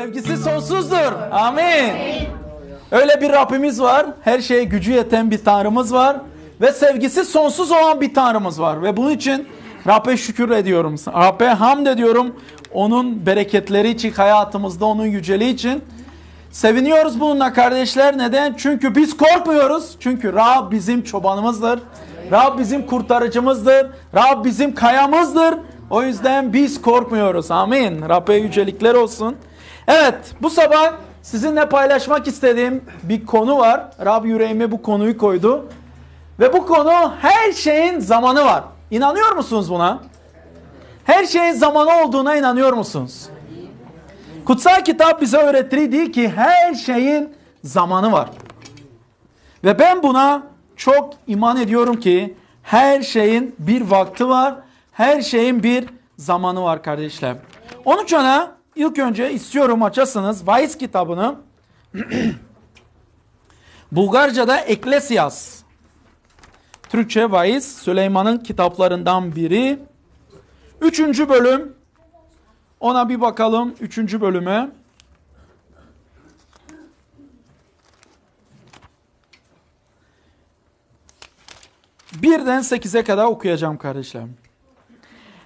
sevgisi sonsuzdur. Amin. Öyle bir Rabbimiz var. Her şeye gücü yeten bir Tanrımız var. Ve sevgisi sonsuz olan bir Tanrımız var. Ve bunun için Rabbe şükür ediyorum. Rabbe hamd ediyorum. Onun bereketleri için hayatımızda, onun yüceliği için. Seviniyoruz bununla kardeşler. Neden? Çünkü biz korkmuyoruz. Çünkü Rab bizim çobanımızdır. Rab bizim kurtarıcımızdır. Rab bizim kayamızdır. O yüzden biz korkmuyoruz. Amin. Rabbe yücelikler olsun. Evet bu sabah sizinle paylaşmak istediğim bir konu var. Rab yüreğime bu konuyu koydu. Ve bu konu her şeyin zamanı var. İnanıyor musunuz buna? Her şeyin zamanı olduğuna inanıyor musunuz? Kutsal kitap bize öğretirdi ki her şeyin zamanı var. Ve ben buna çok iman ediyorum ki her şeyin bir vakti var. Her şeyin bir zamanı var kardeşler. Onun için ilk önce istiyorum açasınız Vaiz kitabını. Bulgarca'da Eklesias. Türkçe Vaiz Süleyman'ın kitaplarından biri. Üçüncü bölüm. Ona bir bakalım. Üçüncü bölüme. Birden sekize kadar okuyacağım kardeşlerim.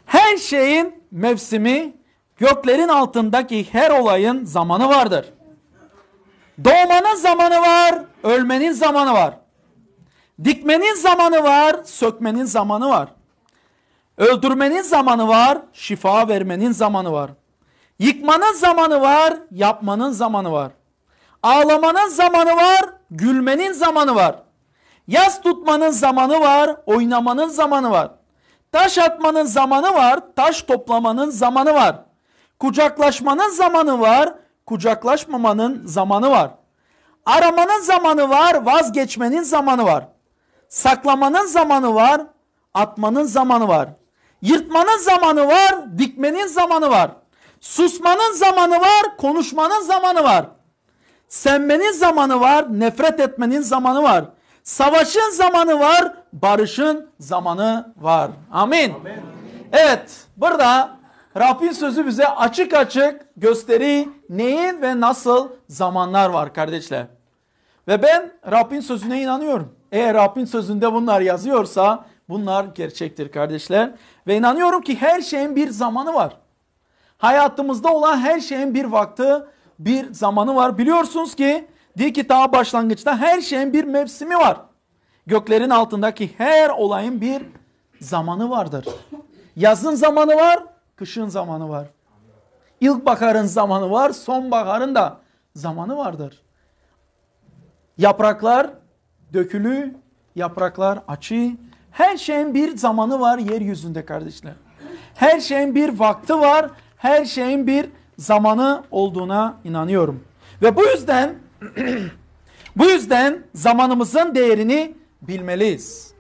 Her şeyin mevsimi Göklerin altındaki her olayın zamanı vardır. Doğmanın zamanı var, ölmenin zamanı var. Dikmenin zamanı var, sökmenin zamanı var. Öldürmenin zamanı var, şifa vermenin zamanı var. Yıkmanın zamanı var, yapmanın zamanı var. Ağlamanın zamanı var, gülmenin zamanı var. Yaz tutmanın zamanı var, oynamanın zamanı var. Taş atmanın zamanı var, taş toplamanın zamanı var. Kucaklaşmanın zamanı var, kucaklaşmamanın zamanı var. Aramanın zamanı var, vazgeçmenin zamanı var. Saklamanın zamanı var, atmanın zamanı var. Yırtmanın zamanı var, dikmenin zamanı var. Susmanın zamanı var, konuşmanın zamanı var. Senmenin zamanı var, nefret etmenin zamanı var. Savaşın zamanı var, barışın zamanı var. Amin. Amin. Evet, burada Rabbin sözü bize açık açık gösteriyor neyin ve nasıl zamanlar var kardeşler. Ve ben Rabbin sözüne inanıyorum. Eğer Rabbin sözünde bunlar yazıyorsa bunlar gerçektir kardeşler. Ve inanıyorum ki her şeyin bir zamanı var. Hayatımızda olan her şeyin bir vakti, bir zamanı var. Biliyorsunuz ki diye ki daha başlangıçta her şeyin bir mevsimi var. Göklerin altındaki her olayın bir zamanı vardır. Yazın zamanı var, kışın zamanı var. İlkbaharın zamanı var, sonbaharın da zamanı vardır. Yapraklar dökülü, yapraklar açı. Her şeyin bir zamanı var yeryüzünde kardeşler. Her şeyin bir vakti var, her şeyin bir zamanı olduğuna inanıyorum. Ve bu yüzden bu yüzden zamanımızın değerini bilmeliyiz.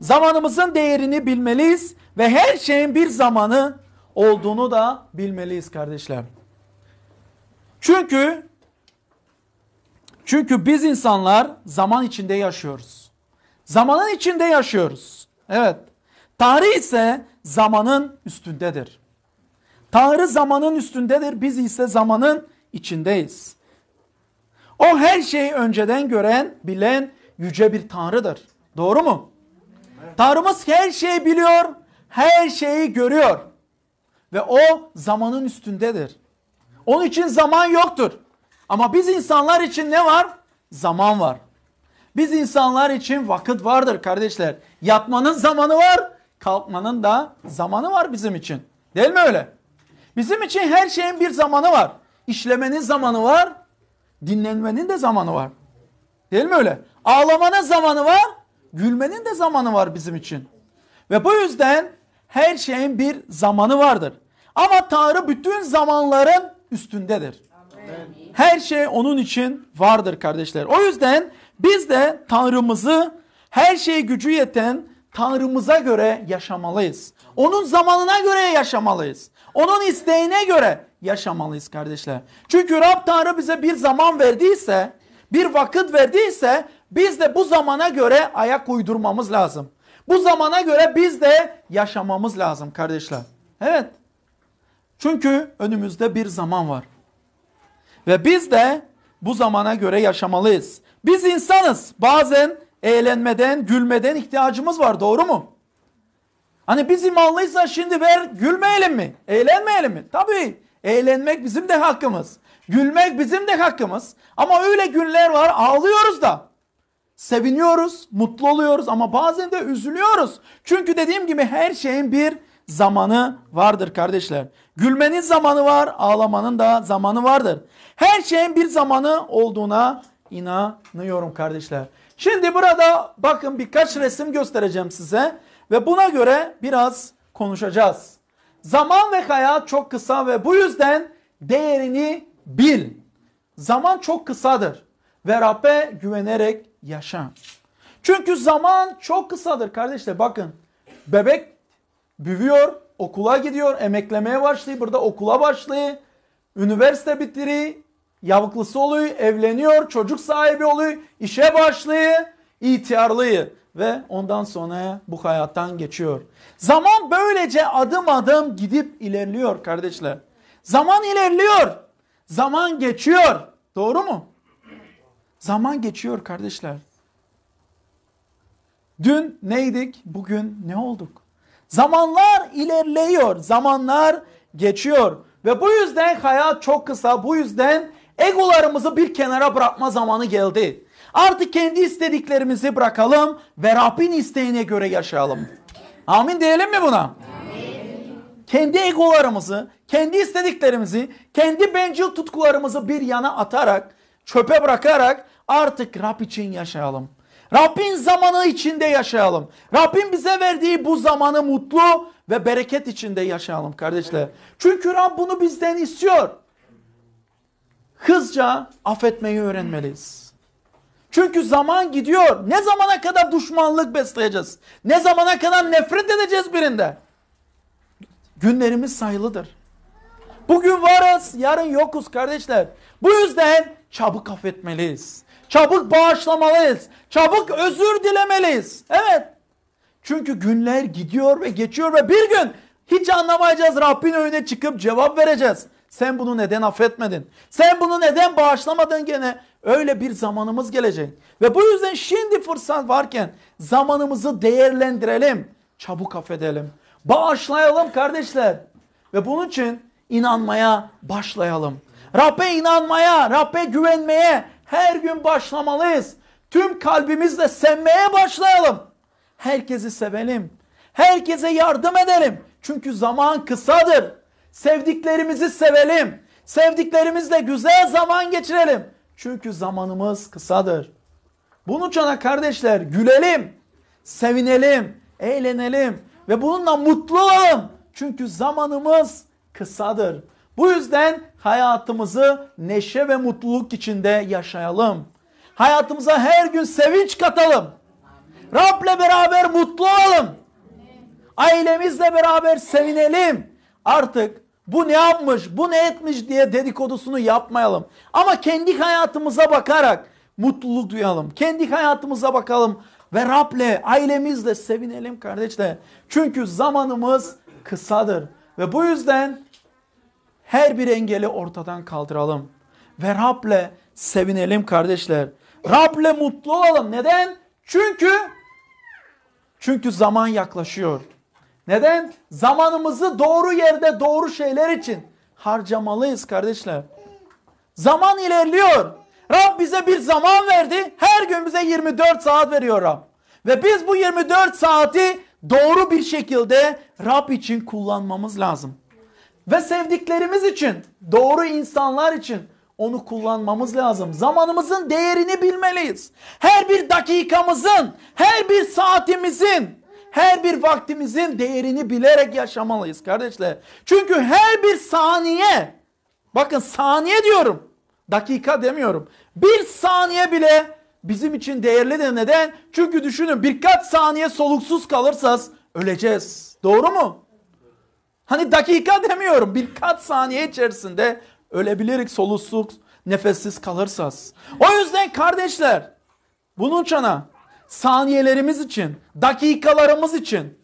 Zamanımızın değerini bilmeliyiz ve her şeyin bir zamanı olduğunu da bilmeliyiz kardeşler. Çünkü çünkü biz insanlar zaman içinde yaşıyoruz. Zamanın içinde yaşıyoruz. Evet. Tarih ise zamanın üstündedir. Tanrı zamanın üstündedir. Biz ise zamanın içindeyiz. O her şeyi önceden gören, bilen yüce bir Tanrı'dır. Doğru mu? Tanrımız her şeyi biliyor, her şeyi görüyor. Ve o zamanın üstündedir. Onun için zaman yoktur. Ama biz insanlar için ne var? Zaman var. Biz insanlar için vakit vardır kardeşler. Yatmanın zamanı var, kalkmanın da zamanı var bizim için. Değil mi öyle? Bizim için her şeyin bir zamanı var. İşlemenin zamanı var, dinlenmenin de zamanı var. Değil mi öyle? Ağlamanın zamanı var, gülmenin de zamanı var bizim için. Ve bu yüzden her şeyin bir zamanı vardır. Ama Tanrı bütün zamanların üstündedir. Her şey onun için vardır kardeşler. O yüzden biz de Tanrımızı her şeye gücü yeten Tanrımıza göre yaşamalıyız. Onun zamanına göre yaşamalıyız. Onun isteğine göre yaşamalıyız kardeşler. Çünkü Rab Tanrı bize bir zaman verdiyse, bir vakit verdiyse biz de bu zamana göre ayak uydurmamız lazım. Bu zamana göre biz de yaşamamız lazım kardeşler. Evet. Çünkü önümüzde bir zaman var. Ve biz de bu zamana göre yaşamalıyız. Biz insanız. Bazen eğlenmeden, gülmeden ihtiyacımız var. Doğru mu? Hani biz imanlıysa şimdi ver gülmeyelim mi? Eğlenmeyelim mi? Tabii eğlenmek bizim de hakkımız. Gülmek bizim de hakkımız. Ama öyle günler var ağlıyoruz da. Seviniyoruz, mutlu oluyoruz ama bazen de üzülüyoruz. Çünkü dediğim gibi her şeyin bir zamanı vardır kardeşler. Gülmenin zamanı var, ağlamanın da zamanı vardır. Her şeyin bir zamanı olduğuna inanıyorum kardeşler. Şimdi burada bakın birkaç resim göstereceğim size ve buna göre biraz konuşacağız. Zaman ve hayat çok kısa ve bu yüzden değerini bil. Zaman çok kısadır ve Rab'be güvenerek yaşa. Çünkü zaman çok kısadır kardeşler bakın. Bebek büyüyor, okula gidiyor, emeklemeye başlıyor. Burada okula başlıyor. Üniversite bitiriyor. Yavuklusu oluyor, evleniyor, çocuk sahibi oluyor, işe başlıyor, ihtiyarlıyor ve ondan sonra bu hayattan geçiyor. Zaman böylece adım adım gidip ilerliyor kardeşler. Zaman ilerliyor. Zaman geçiyor. Doğru mu? Zaman geçiyor kardeşler. Dün neydik? Bugün ne olduk? Zamanlar ilerliyor, zamanlar geçiyor. Ve bu yüzden hayat çok kısa, bu yüzden egolarımızı bir kenara bırakma zamanı geldi. Artık kendi istediklerimizi bırakalım ve Rabbin isteğine göre yaşayalım. Amin diyelim mi buna? Kendi egolarımızı, kendi istediklerimizi, kendi bencil tutkularımızı bir yana atarak, çöpe bırakarak artık Rab için yaşayalım. Rabbin zamanı içinde yaşayalım. Rabbin bize verdiği bu zamanı mutlu ve bereket içinde yaşayalım kardeşler. Çünkü Rab bunu bizden istiyor. Hızca affetmeyi öğrenmeliyiz. Çünkü zaman gidiyor. Ne zamana kadar düşmanlık besleyeceğiz? Ne zamana kadar nefret edeceğiz birinde? Günlerimiz sayılıdır. Bugün varız, yarın yokuz kardeşler. Bu yüzden çabuk affetmeliyiz. Çabuk bağışlamalıyız. Çabuk özür dilemeliyiz. Evet. Çünkü günler gidiyor ve geçiyor ve bir gün hiç anlamayacağız Rabbin önüne çıkıp cevap vereceğiz. Sen bunu neden affetmedin? Sen bunu neden bağışlamadın gene? Öyle bir zamanımız gelecek. Ve bu yüzden şimdi fırsat varken zamanımızı değerlendirelim. Çabuk affedelim. Bağışlayalım kardeşler. Ve bunun için inanmaya başlayalım. Rabbe inanmaya, Rabbe güvenmeye, her gün başlamalıyız. Tüm kalbimizle sevmeye başlayalım. Herkesi sevelim. Herkese yardım edelim. Çünkü zaman kısadır. Sevdiklerimizi sevelim. Sevdiklerimizle güzel zaman geçirelim. Çünkü zamanımız kısadır. Bunun için kardeşler gülelim, sevinelim, eğlenelim ve bununla mutlu olalım. Çünkü zamanımız kısadır. Bu yüzden hayatımızı neşe ve mutluluk içinde yaşayalım. Hayatımıza her gün sevinç katalım. Rab'le beraber mutlu olalım. Ailemizle beraber sevinelim. Artık bu ne yapmış, bu ne etmiş diye dedikodusunu yapmayalım. Ama kendi hayatımıza bakarak mutluluk duyalım. Kendi hayatımıza bakalım ve Rab'le, ailemizle sevinelim kardeşler. Çünkü zamanımız kısadır. Ve bu yüzden her bir engeli ortadan kaldıralım. Ve Rab'le sevinelim kardeşler. Rab'le mutlu olalım. Neden? Çünkü çünkü zaman yaklaşıyor. Neden? Zamanımızı doğru yerde doğru şeyler için harcamalıyız kardeşler. Zaman ilerliyor. Rab bize bir zaman verdi. Her gün bize 24 saat veriyor Rab. Ve biz bu 24 saati doğru bir şekilde Rab için kullanmamız lazım ve sevdiklerimiz için, doğru insanlar için onu kullanmamız lazım. Zamanımızın değerini bilmeliyiz. Her bir dakikamızın, her bir saatimizin, her bir vaktimizin değerini bilerek yaşamalıyız kardeşler. Çünkü her bir saniye, bakın saniye diyorum, dakika demiyorum. Bir saniye bile bizim için değerli de Neden? Çünkü düşünün birkaç saniye soluksuz kalırsanız öleceğiz. Doğru mu? Hani dakika demiyorum birkaç saniye içerisinde ölebilirik soluksuz nefessiz kalırsanız. O yüzden kardeşler bunun çana, saniyelerimiz için, dakikalarımız için,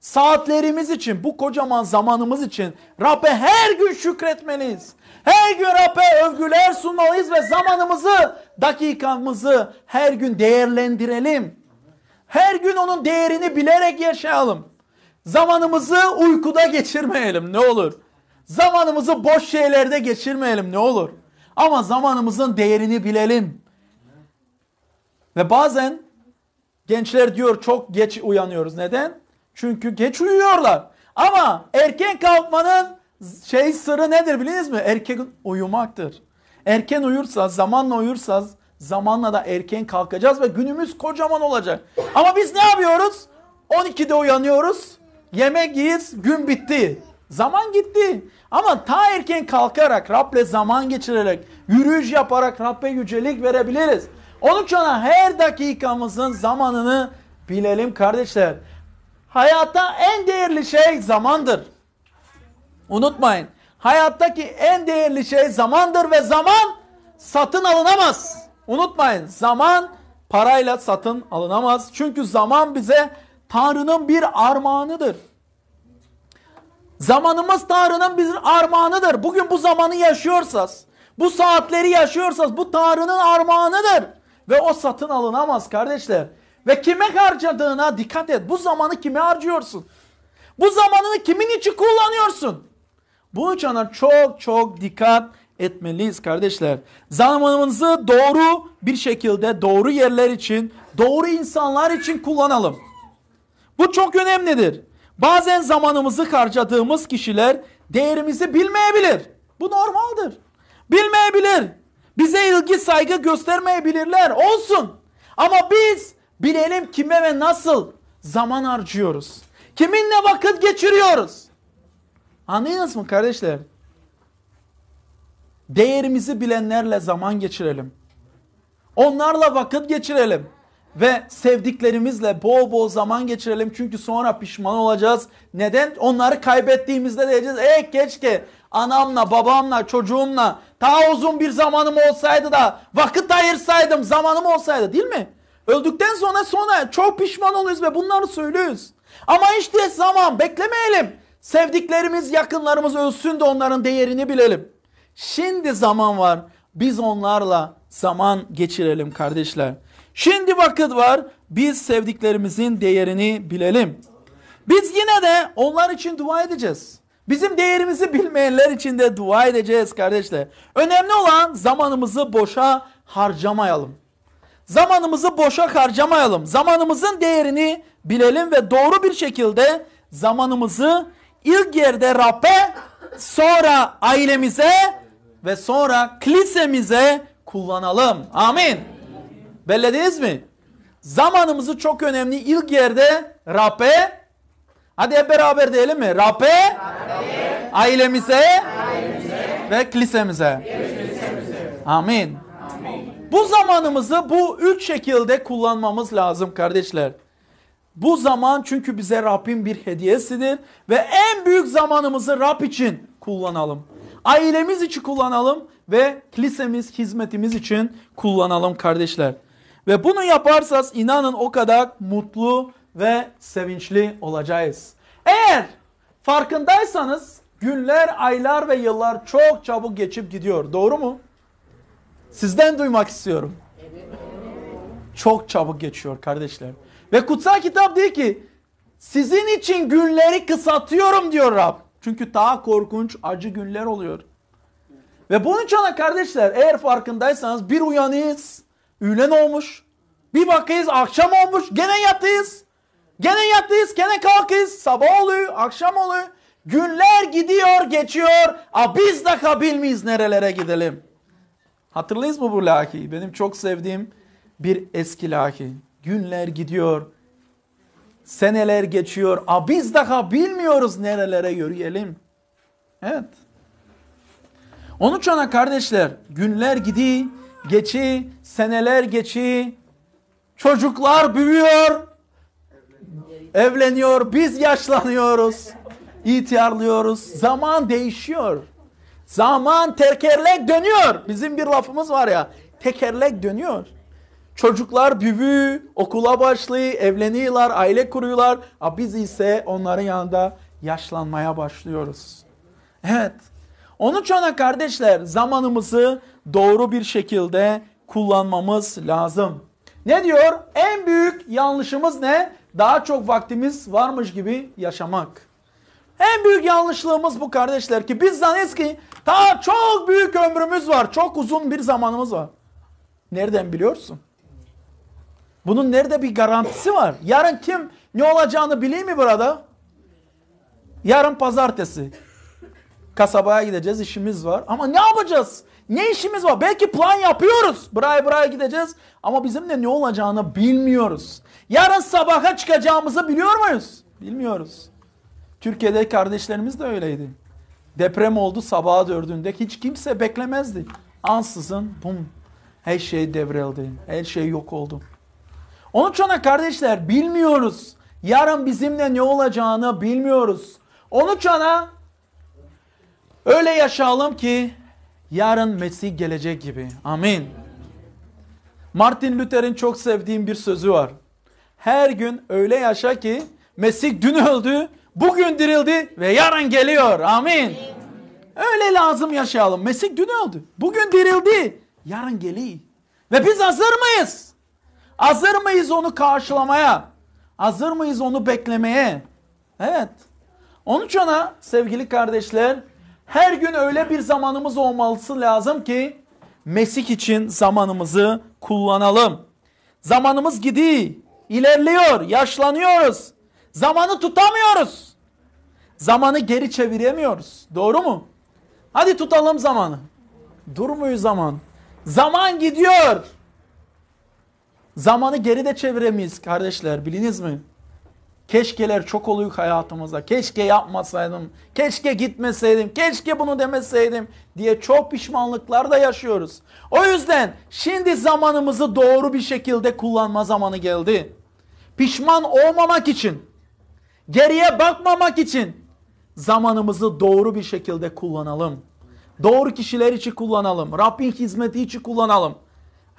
saatlerimiz için, bu kocaman zamanımız için Rabbe her gün şükretmeliyiz. Her gün Rabbe övgüler sunmalıyız ve zamanımızı, dakikamızı her gün değerlendirelim. Her gün onun değerini bilerek yaşayalım. Zamanımızı uykuda geçirmeyelim ne olur. Zamanımızı boş şeylerde geçirmeyelim ne olur. Ama zamanımızın değerini bilelim. Ve bazen gençler diyor çok geç uyanıyoruz. Neden? Çünkü geç uyuyorlar. Ama erken kalkmanın şey sırrı nedir biliniz mi? Erken uyumaktır. Erken uyursa, zamanla uyursa zamanla da erken kalkacağız ve günümüz kocaman olacak. Ama biz ne yapıyoruz? 12'de uyanıyoruz yemek yiyiz, gün bitti. Zaman gitti. Ama ta erken kalkarak, Rab'le zaman geçirerek, yürüyüş yaparak Rab'be yücelik verebiliriz. Onun için her dakikamızın zamanını bilelim kardeşler. Hayatta en değerli şey zamandır. Unutmayın. Hayattaki en değerli şey zamandır ve zaman satın alınamaz. Unutmayın zaman parayla satın alınamaz. Çünkü zaman bize Tanrı'nın bir armağanıdır. Zamanımız Tanrı'nın bir armağanıdır. Bugün bu zamanı yaşıyorsanız, bu saatleri yaşıyorsanız bu Tanrı'nın armağanıdır. Ve o satın alınamaz kardeşler. Ve kime harcadığına dikkat et. Bu zamanı kime harcıyorsun? Bu zamanını kimin için kullanıyorsun? Bunun için çok çok dikkat etmeliyiz kardeşler. Zamanımızı doğru bir şekilde doğru yerler için, doğru insanlar için kullanalım. Bu çok önemlidir. Bazen zamanımızı harcadığımız kişiler değerimizi bilmeyebilir. Bu normaldir. Bilmeyebilir. Bize ilgi saygı göstermeyebilirler. Olsun. Ama biz bilelim kime ve nasıl zaman harcıyoruz. Kiminle vakit geçiriyoruz. Anlayınız mı kardeşler? Değerimizi bilenlerle zaman geçirelim. Onlarla vakit geçirelim ve sevdiklerimizle bol bol zaman geçirelim. Çünkü sonra pişman olacağız. Neden? Onları kaybettiğimizde diyeceğiz. ey keşke anamla, babamla, çocuğumla daha uzun bir zamanım olsaydı da vakit ayırsaydım, zamanım olsaydı değil mi? Öldükten sonra sonra çok pişman oluyoruz ve bunları söylüyoruz. Ama işte zaman beklemeyelim. Sevdiklerimiz, yakınlarımız ölsün de onların değerini bilelim. Şimdi zaman var. Biz onlarla zaman geçirelim kardeşler. Şimdi vakit var. Biz sevdiklerimizin değerini bilelim. Biz yine de onlar için dua edeceğiz. Bizim değerimizi bilmeyenler için de dua edeceğiz kardeşler. Önemli olan zamanımızı boşa harcamayalım. Zamanımızı boşa harcamayalım. Zamanımızın değerini bilelim ve doğru bir şekilde zamanımızı ilk yerde Rab'be, sonra ailemize ve sonra kilisemize kullanalım. Amin. Bellediniz mi? Zamanımızı çok önemli ilk yerde Rab'be hadi hep beraber diyelim mi? Rab'be ailemize, ailemize, ailemize ve kilisemize. kilisemize. Amin. Amin. Bu zamanımızı bu üç şekilde kullanmamız lazım kardeşler. Bu zaman çünkü bize Rabbin bir hediyesidir ve en büyük zamanımızı Rab için kullanalım. Ailemiz için kullanalım ve kilisemiz hizmetimiz için kullanalım kardeşler. Ve bunu yaparsanız inanın o kadar mutlu ve sevinçli olacağız. Eğer farkındaysanız günler, aylar ve yıllar çok çabuk geçip gidiyor. Doğru mu? Sizden duymak istiyorum. Çok çabuk geçiyor kardeşler. Ve kutsal kitap diyor ki sizin için günleri kısaltıyorum diyor Rab. Çünkü daha korkunç, acı günler oluyor. Ve bunun için kardeşler eğer farkındaysanız bir uyanız. Öğlen olmuş. Bir bakıyız akşam olmuş. Gene yatıyız. Gene yatıyız. Gene kalkıyız. Sabah oluyor. Akşam oluyor. Günler gidiyor geçiyor. A biz de kabil miyiz nerelere gidelim? Hatırlayız mı bu laki? Benim çok sevdiğim bir eski laki. Günler gidiyor. Seneler geçiyor. A biz daha bilmiyoruz nerelere yürüyelim. Evet. Onun için kardeşler günler gidiyor geçi, seneler geçi, çocuklar büyüyor, evleniyor, biz yaşlanıyoruz, ihtiyarlıyoruz, zaman değişiyor. Zaman tekerlek dönüyor. Bizim bir lafımız var ya, tekerlek dönüyor. Çocuklar büyü, okula başlıyor, evleniyorlar, aile kuruyorlar. Biz ise onların yanında yaşlanmaya başlıyoruz. Evet. Onun için kardeşler zamanımızı doğru bir şekilde kullanmamız lazım. Ne diyor? En büyük yanlışımız ne? Daha çok vaktimiz varmış gibi yaşamak. En büyük yanlışlığımız bu kardeşler ki biz zannediyoruz ki ta çok büyük ömrümüz var. Çok uzun bir zamanımız var. Nereden biliyorsun? Bunun nerede bir garantisi var? Yarın kim ne olacağını bileyim mi burada? Yarın pazartesi kasabaya gideceğiz işimiz var. Ama ne yapacağız? Ne işimiz var? Belki plan yapıyoruz. Buraya buraya gideceğiz ama bizimle ne olacağını bilmiyoruz. Yarın sabaha çıkacağımızı biliyor muyuz? Bilmiyoruz. Türkiye'de kardeşlerimiz de öyleydi. Deprem oldu sabaha dördünde hiç kimse beklemezdi. Ansızın bum her şey devrildi. Her şey yok oldu. Onun için kardeşler bilmiyoruz. Yarın bizimle ne olacağını bilmiyoruz. Onun için Öyle yaşayalım ki yarın Mesih gelecek gibi. Amin. Martin Luther'in çok sevdiğim bir sözü var. Her gün öyle yaşa ki Mesih dün öldü, bugün dirildi ve yarın geliyor. Amin. Öyle lazım yaşayalım. Mesih dün öldü, bugün dirildi, yarın geliyor. Ve biz hazır mıyız? Hazır mıyız onu karşılamaya? Hazır mıyız onu beklemeye? Evet. Onun için sevgili kardeşler her gün öyle bir zamanımız olması lazım ki Mesih için zamanımızı kullanalım. Zamanımız gidiyor, ilerliyor, yaşlanıyoruz. Zamanı tutamıyoruz. Zamanı geri çeviremiyoruz. Doğru mu? Hadi tutalım zamanı. Durmuyor zaman. Zaman gidiyor. Zamanı geri de çeviremeyiz kardeşler biliniz mi? Keşkeler çok oluyor hayatımızda. Keşke yapmasaydım, keşke gitmeseydim, keşke bunu demeseydim diye çok pişmanlıklar da yaşıyoruz. O yüzden şimdi zamanımızı doğru bir şekilde kullanma zamanı geldi. Pişman olmamak için, geriye bakmamak için zamanımızı doğru bir şekilde kullanalım. Doğru kişiler için kullanalım. Rabbin hizmeti için kullanalım.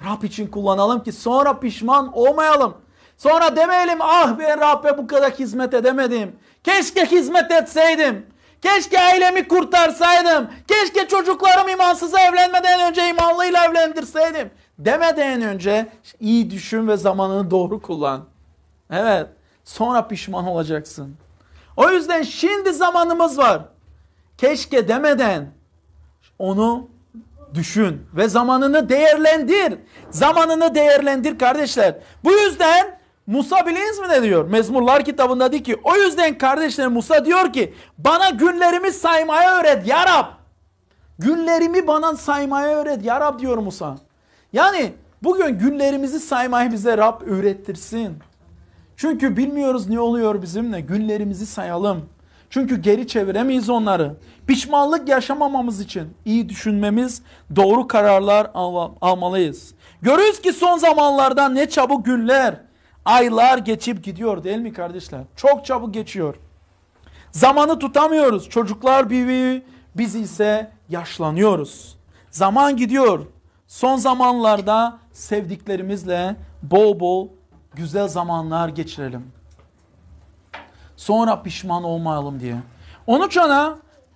Rab için kullanalım ki sonra pişman olmayalım. Sonra demeyelim ah ben Rabbe bu kadar hizmet edemedim. Keşke hizmet etseydim. Keşke ailemi kurtarsaydım. Keşke çocuklarım imansıza evlenmeden önce imanlıyla evlendirseydim. Demeden önce iyi düşün ve zamanını doğru kullan. Evet sonra pişman olacaksın. O yüzden şimdi zamanımız var. Keşke demeden onu düşün ve zamanını değerlendir. Zamanını değerlendir kardeşler. Bu yüzden Musa biliniz mi ne diyor? Mezmurlar kitabında diyor ki o yüzden kardeşlerim Musa diyor ki bana günlerimi saymaya öğret ya Rab. Günlerimi bana saymaya öğret ya Rab diyor Musa. Yani bugün günlerimizi saymayı bize Rab öğrettirsin. Çünkü bilmiyoruz ne oluyor bizimle. Günlerimizi sayalım. Çünkü geri çeviremeyiz onları. Pişmanlık yaşamamamız için iyi düşünmemiz, doğru kararlar al almalıyız. Görüyoruz ki son zamanlarda ne çabuk günler, Aylar geçip gidiyor değil mi kardeşler? Çok çabuk geçiyor. Zamanı tutamıyoruz. Çocuklar büyüyor, biz ise yaşlanıyoruz. Zaman gidiyor. Son zamanlarda sevdiklerimizle bol bol güzel zamanlar geçirelim. Sonra pişman olmayalım diye. Onun için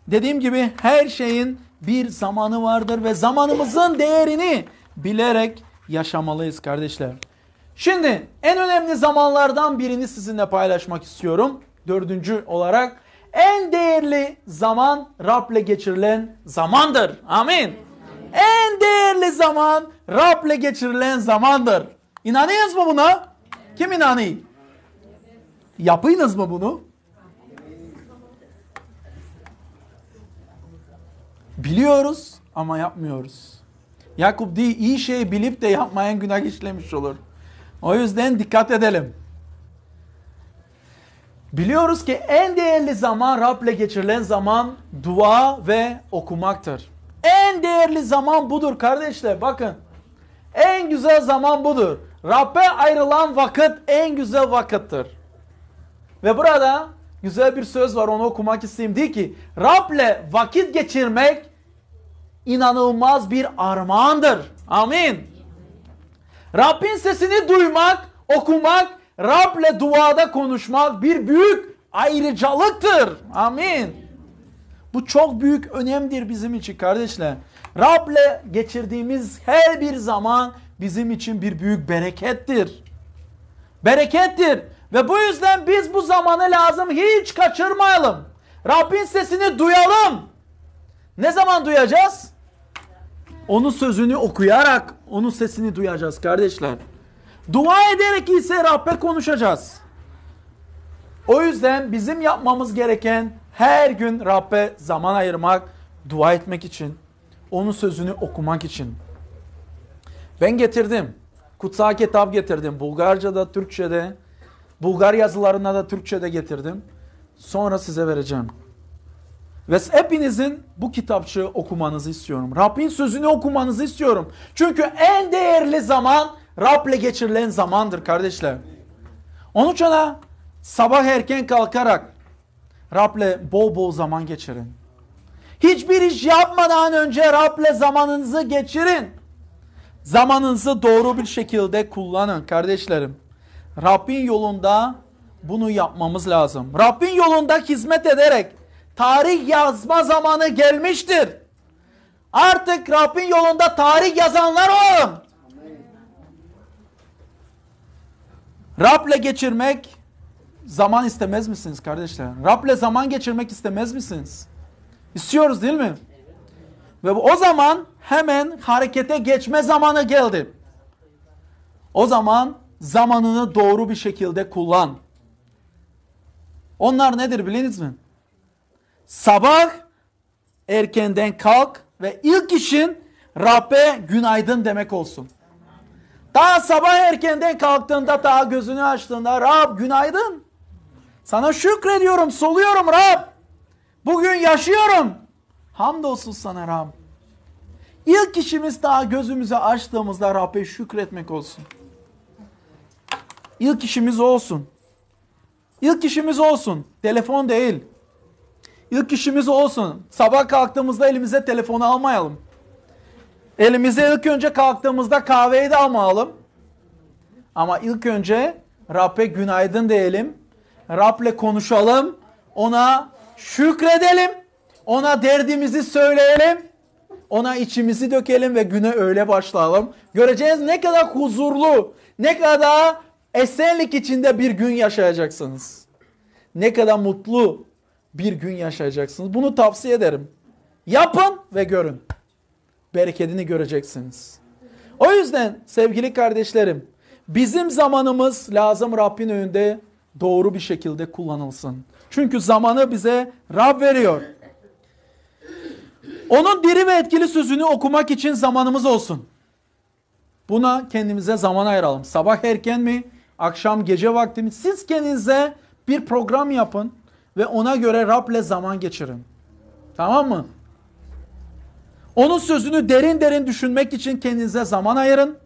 dediğim gibi her şeyin bir zamanı vardır ve zamanımızın değerini bilerek yaşamalıyız kardeşler. Şimdi en önemli zamanlardan birini sizinle paylaşmak istiyorum. Dördüncü olarak en değerli zaman Rab'le geçirilen zamandır. Amin. En değerli zaman Rab'le geçirilen zamandır. İnanıyorsunuz mu buna? Kim inanıyor? Yapınız mı bunu? Biliyoruz ama yapmıyoruz. Yakup değil iyi şeyi bilip de yapmayan günah işlemiş olur. O yüzden dikkat edelim. Biliyoruz ki en değerli zaman Rab'le geçirilen zaman dua ve okumaktır. En değerli zaman budur kardeşler bakın. En güzel zaman budur. Rab'be ayrılan vakit en güzel vakittir. Ve burada güzel bir söz var onu okumak isteyeyim. Diyor ki Rab'le vakit geçirmek inanılmaz bir armağandır. Amin. Rabbin sesini duymak, okumak, Rab'le duada konuşmak bir büyük ayrıcalıktır. Amin. Bu çok büyük önemdir bizim için kardeşler. Rab'le geçirdiğimiz her bir zaman bizim için bir büyük berekettir. Berekettir. Ve bu yüzden biz bu zamanı lazım hiç kaçırmayalım. Rabbin sesini duyalım. Ne zaman duyacağız? Onun sözünü okuyarak onun sesini duyacağız kardeşler. Dua ederek ise Rabbe konuşacağız. O yüzden bizim yapmamız gereken her gün Rabbe zaman ayırmak, dua etmek için, onun sözünü okumak için. Ben getirdim. Kutsal kitap getirdim. Bulgarca'da, Türkçe'de, Bulgar yazılarına da Türkçe'de getirdim. Sonra size vereceğim. Ve hepinizin bu kitapçığı okumanızı istiyorum. Rabbin sözünü okumanızı istiyorum. Çünkü en değerli zaman Rab'le geçirilen zamandır kardeşler. Onun için sabah erken kalkarak Rab'le bol bol zaman geçirin. Hiçbir iş yapmadan önce Rab'le zamanınızı geçirin. Zamanınızı doğru bir şekilde kullanın kardeşlerim. Rabbin yolunda bunu yapmamız lazım. Rabbin yolunda hizmet ederek tarih yazma zamanı gelmiştir. Artık Rabbin yolunda tarih yazanlar olun. Rab'le geçirmek zaman istemez misiniz kardeşler? Rab'le zaman geçirmek istemez misiniz? İstiyoruz değil mi? Ve o zaman hemen harekete geçme zamanı geldi. O zaman zamanını doğru bir şekilde kullan. Onlar nedir biliniz mi? sabah erkenden kalk ve ilk işin Rabbe günaydın demek olsun. Daha sabah erkenden kalktığında daha gözünü açtığında Rab günaydın. Sana şükrediyorum, soluyorum Rab. Bugün yaşıyorum. Hamdolsun sana Rab. İlk işimiz daha gözümüzü açtığımızda Rab'be şükretmek olsun. İlk işimiz olsun. İlk işimiz olsun. Telefon değil ilk işimiz olsun. Sabah kalktığımızda elimize telefonu almayalım. Elimize ilk önce kalktığımızda kahveyi de almayalım. Ama ilk önce Rab'be günaydın diyelim. Rab'le konuşalım. Ona şükredelim. Ona derdimizi söyleyelim. Ona içimizi dökelim ve güne öyle başlayalım. Göreceğiz ne kadar huzurlu, ne kadar esenlik içinde bir gün yaşayacaksınız. Ne kadar mutlu bir gün yaşayacaksınız. Bunu tavsiye ederim. Yapın ve görün. Bereketini göreceksiniz. O yüzden sevgili kardeşlerim bizim zamanımız lazım Rabbin önünde doğru bir şekilde kullanılsın. Çünkü zamanı bize Rab veriyor. Onun diri ve etkili sözünü okumak için zamanımız olsun. Buna kendimize zaman ayıralım. Sabah erken mi? Akşam gece vakti mi? Siz kendinize bir program yapın ve ona göre Rab'le zaman geçirin. Tamam mı? Onun sözünü derin derin düşünmek için kendinize zaman ayırın.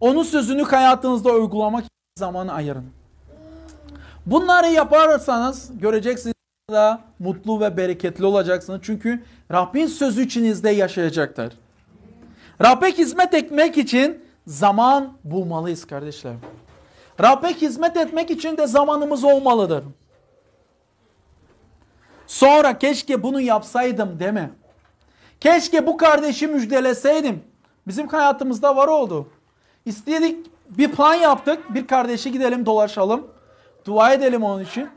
Onun sözünü hayatınızda uygulamak için zaman ayırın. Bunları yaparsanız göreceksiniz da mutlu ve bereketli olacaksınız. Çünkü Rabbin sözü içinizde yaşayacaktır. Rabbe hizmet etmek için zaman bulmalıyız kardeşlerim. Rabbe hizmet etmek için de zamanımız olmalıdır. Sonra keşke bunu yapsaydım deme. Keşke bu kardeşi müjdeleseydim. Bizim hayatımızda var oldu. İstedik bir plan yaptık. Bir kardeşi gidelim dolaşalım. Dua edelim onun için.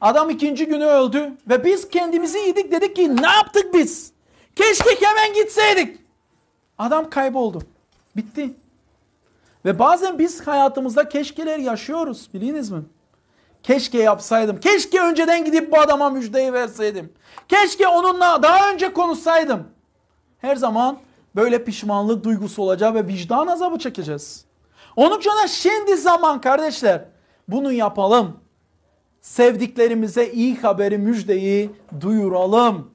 Adam ikinci günü öldü ve biz kendimizi yedik dedik ki ne yaptık biz? Keşke hemen gitseydik. Adam kayboldu. Bitti. Ve bazen biz hayatımızda keşkeler yaşıyoruz biliniz mi? Keşke yapsaydım. Keşke önceden gidip bu adama müjdeyi verseydim. Keşke onunla daha önce konuşsaydım. Her zaman böyle pişmanlık duygusu olacak ve vicdan azabı çekeceğiz. Onun için şimdi zaman kardeşler bunu yapalım. Sevdiklerimize iyi haberi müjdeyi duyuralım.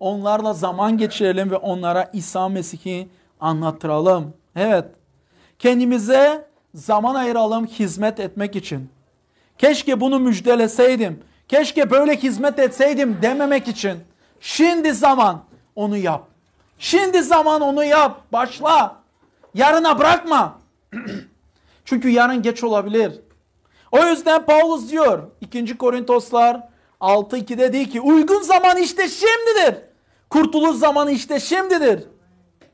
Onlarla zaman geçirelim ve onlara İsa Mesih'i anlattıralım. Evet kendimize zaman ayıralım hizmet etmek için. Keşke bunu müjdeleseydim. Keşke böyle hizmet etseydim dememek için. Şimdi zaman onu yap. Şimdi zaman onu yap. Başla. Yarına bırakma. Çünkü yarın geç olabilir. O yüzden Paulus diyor 2. Korintoslar 6.2'de diyor ki uygun zaman işte şimdidir. Kurtuluş zamanı işte şimdidir.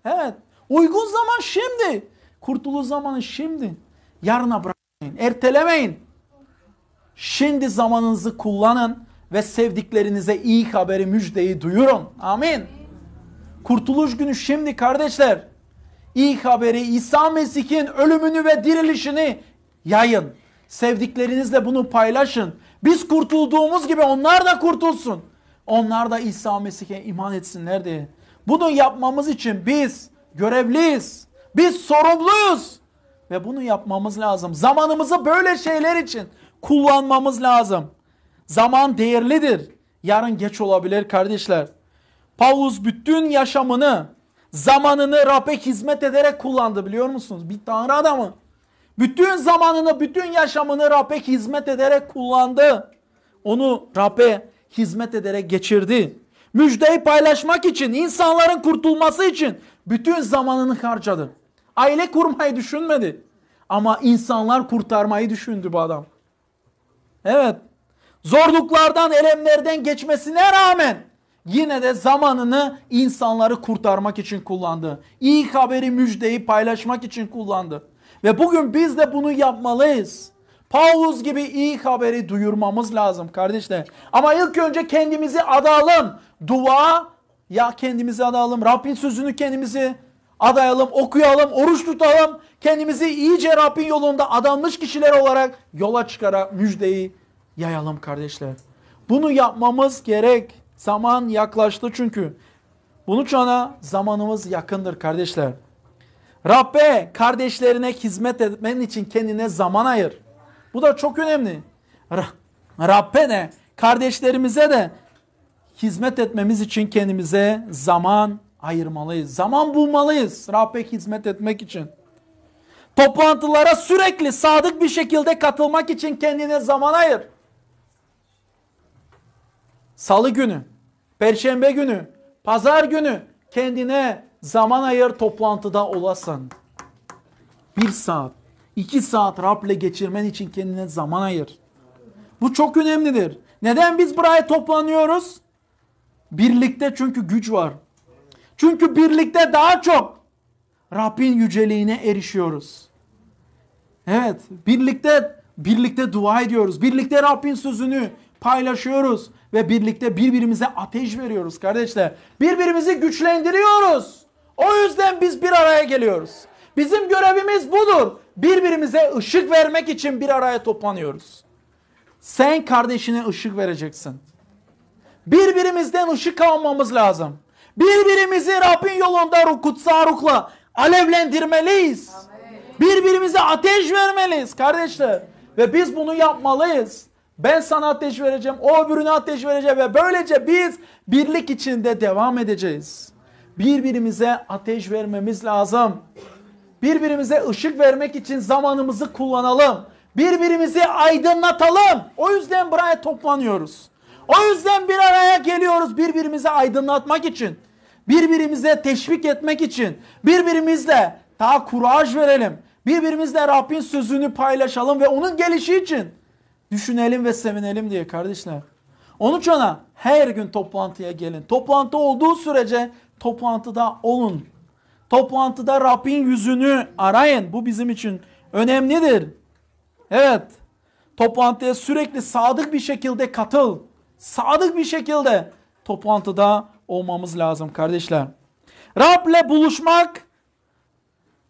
Evet. Uygun zaman şimdi. Kurtuluş zamanı şimdi. Yarına bırakmayın. Ertelemeyin. Şimdi zamanınızı kullanın ve sevdiklerinize iyi haberi müjdeyi duyurun. Amin. Kurtuluş günü şimdi kardeşler. İyi haberi İsa Mesih'in ölümünü ve dirilişini yayın. Sevdiklerinizle bunu paylaşın. Biz kurtulduğumuz gibi onlar da kurtulsun. Onlar da İsa Mesih'e iman etsinler diye. Bunu yapmamız için biz görevliyiz. Biz sorumluyuz. Ve bunu yapmamız lazım. Zamanımızı böyle şeyler için kullanmamız lazım. Zaman değerlidir. Yarın geç olabilir kardeşler. Paulus bütün yaşamını, zamanını Rab'be hizmet ederek kullandı biliyor musunuz? Bir tanrı adamı. Bütün zamanını, bütün yaşamını Rab'be hizmet ederek kullandı. Onu Rab'be hizmet ederek geçirdi. Müjdeyi paylaşmak için, insanların kurtulması için bütün zamanını harcadı. Aile kurmayı düşünmedi. Ama insanlar kurtarmayı düşündü bu adam. Evet. Zorluklardan, elemlerden geçmesine rağmen yine de zamanını insanları kurtarmak için kullandı. İyi haberi, müjdeyi paylaşmak için kullandı. Ve bugün biz de bunu yapmalıyız. Paulus gibi iyi haberi duyurmamız lazım kardeşler. Ama ilk önce kendimizi adayalım. Dua ya kendimizi adayalım. Rabbin sözünü kendimizi adayalım, okuyalım, oruç tutalım Kendimizi iyice Rabbin yolunda adanmış kişiler olarak yola çıkarak müjdeyi yayalım kardeşler. Bunu yapmamız gerek. Zaman yaklaştı çünkü. Bunu çana zamanımız yakındır kardeşler. Rabbe kardeşlerine hizmet etmen için kendine zaman ayır. Bu da çok önemli. Rabbe de kardeşlerimize de hizmet etmemiz için kendimize zaman ayırmalıyız. Zaman bulmalıyız Rabbe hizmet etmek için. Toplantılara sürekli sadık bir şekilde katılmak için kendine zaman ayır. Salı günü, perşembe günü, pazar günü kendine zaman ayır toplantıda olasın. Bir saat, iki saat Rab'le geçirmen için kendine zaman ayır. Bu çok önemlidir. Neden biz buraya toplanıyoruz? Birlikte çünkü güç var. Çünkü birlikte daha çok Rabbin yüceliğine erişiyoruz. Evet birlikte birlikte dua ediyoruz. Birlikte Rabbin sözünü paylaşıyoruz ve birlikte birbirimize ateş veriyoruz kardeşler. Birbirimizi güçlendiriyoruz. O yüzden biz bir araya geliyoruz. Bizim görevimiz budur. Birbirimize ışık vermek için bir araya toplanıyoruz. Sen kardeşine ışık vereceksin. Birbirimizden ışık almamız lazım. Birbirimizi Rabbin yolunda kutsarukla alevlendirmeliyiz. Amen. Birbirimize ateş vermeliyiz kardeşler. Ve biz bunu yapmalıyız. Ben sana ateş vereceğim, o öbürüne ateş vereceğim ve böylece biz birlik içinde devam edeceğiz. Birbirimize ateş vermemiz lazım. Birbirimize ışık vermek için zamanımızı kullanalım. Birbirimizi aydınlatalım. O yüzden buraya toplanıyoruz. O yüzden bir araya geliyoruz birbirimizi aydınlatmak için. Birbirimize teşvik etmek için. Birbirimizle daha kuraj verelim. Birbirimizle Rabbin sözünü paylaşalım ve onun gelişi için düşünelim ve sevinelim diye kardeşler. Onun için her gün toplantıya gelin. Toplantı olduğu sürece toplantıda olun. Toplantıda Rabbin yüzünü arayın. Bu bizim için önemlidir. Evet. Toplantıya sürekli sadık bir şekilde katıl. Sadık bir şekilde toplantıda olmamız lazım kardeşler. Rab'le buluşmak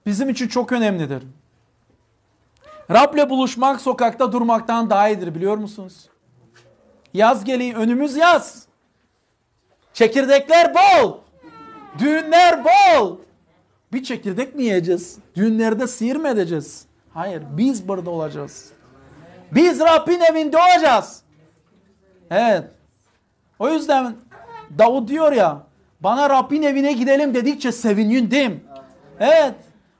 bizim için çok önemlidir. Rab'le buluşmak sokakta durmaktan daha iyidir biliyor musunuz? Yaz geleyin önümüz yaz. Çekirdekler bol. Düğünler bol. Bir çekirdek mi yiyeceğiz? Düğünlerde sihir mi edeceğiz? Hayır biz burada olacağız. Biz Rabbin evinde olacağız. Evet. O yüzden Davut diyor ya bana Rabbin evine gidelim dedikçe sevinindim. Evet.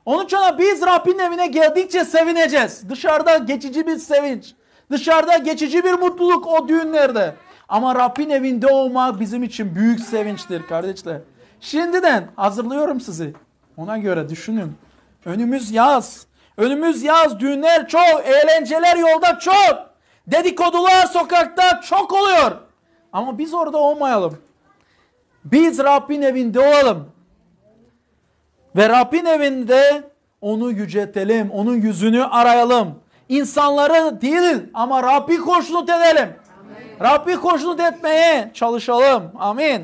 Onun için biz Rabbin evine geldikçe sevineceğiz. Dışarıda geçici bir sevinç. Dışarıda geçici bir mutluluk o düğünlerde. Ama Rabbin evinde olmak bizim için büyük sevinçtir kardeşler. Şimdiden hazırlıyorum sizi. Ona göre düşünün. Önümüz yaz. Önümüz yaz düğünler çok, eğlenceler yolda çok. Dedikodular sokakta çok oluyor. Ama biz orada olmayalım. Biz Rabbin evinde olalım. Ve Rabbin evinde onu yüceltelim, onun yüzünü arayalım. İnsanları değil ama Rabbi hoşnut edelim. Amin. Rabbi hoşnut etmeye çalışalım. Amin.